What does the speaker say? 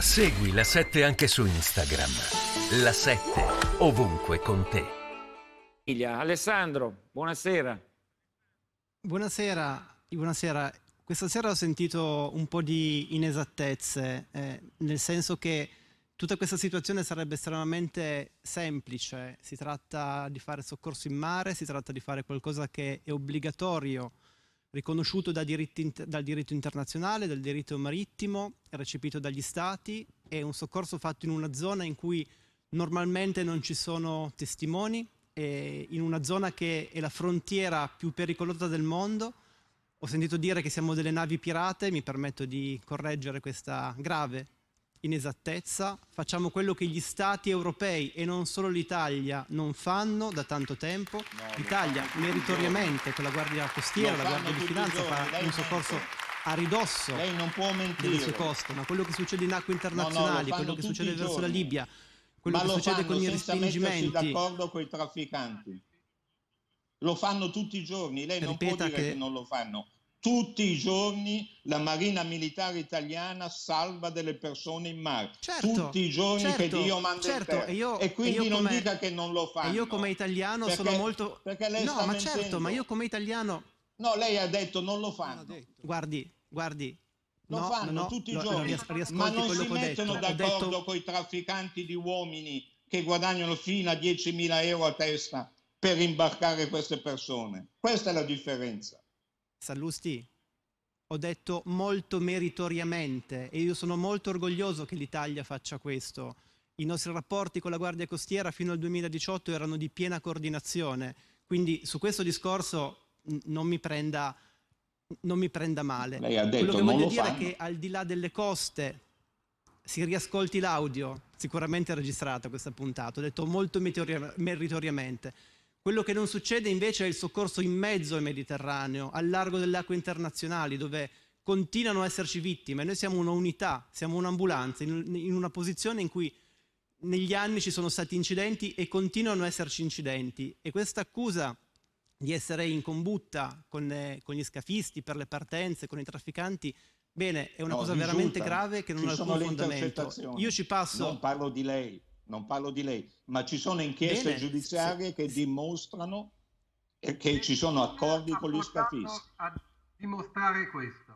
Segui la 7 anche su Instagram. La 7 ovunque con te. Alessandro, buonasera. Buonasera, buonasera. Questa sera ho sentito un po' di inesattezze, eh, nel senso che tutta questa situazione sarebbe estremamente semplice. Si tratta di fare soccorso in mare, si tratta di fare qualcosa che è obbligatorio riconosciuto da diritto, dal diritto internazionale, dal diritto marittimo, recepito dagli Stati, è un soccorso fatto in una zona in cui normalmente non ci sono testimoni, in una zona che è la frontiera più pericolosa del mondo. Ho sentito dire che siamo delle navi pirate, mi permetto di correggere questa grave inesattezza, facciamo quello che gli stati europei e non solo l'Italia non fanno da tanto tempo. No, L'Italia meritoriamente con la Guardia Costiera, la Guardia di Finanza fa un soccorso a ridosso lei non può mentire. delle sue coste, ma quello che succede in acque internazionali, no, no, quello che succede verso la Libia, quello ma che succede con i respingimenti. d'accordo con i trafficanti. Lo fanno tutti i giorni, lei Ripeta non può dire che... che non lo fanno. Tutti i giorni la Marina Militare Italiana salva delle persone in mare, certo, tutti i giorni certo, che Dio manda certo, e, io, e, quindi e non come, dica che non lo fa. Io come italiano perché, sono molto... Perché lei no, ma certo, mentendo. certo, ma io come italiano... No, lei ha detto non lo fanno. Guardi, guardi, lo no, fanno no, tutti no, i giorni, ma non si mettono d'accordo detto... con i trafficanti di uomini che guadagnano fino a 10.000 euro a testa per imbarcare queste persone. Questa è la differenza. Sallusti, ho detto molto meritoriamente e io sono molto orgoglioso che l'Italia faccia questo. I nostri rapporti con la Guardia Costiera fino al 2018 erano di piena coordinazione, quindi su questo discorso non mi prenda, non mi prenda male. Lei ha detto, Quello che voglio dire fanno. è che al di là delle coste si riascolti l'audio, sicuramente è registrata questa puntata, ho detto molto meritoriamente quello che non succede invece è il soccorso in mezzo al Mediterraneo, al largo delle acque internazionali, dove continuano a esserci vittime. Noi siamo una unità, siamo un'ambulanza, in una posizione in cui negli anni ci sono stati incidenti e continuano a esserci incidenti. E questa accusa di essere in combutta con, eh, con, gli scafisti per le partenze, con i trafficanti, bene, è una no, cosa veramente grave che non ci ha alcun fondamento. Io ci passo... Non parlo di lei non parlo di lei, ma ci sono inchieste Bene. giudiziarie che dimostrano che ci sono accordi con gli scafisti. A dimostrare questo.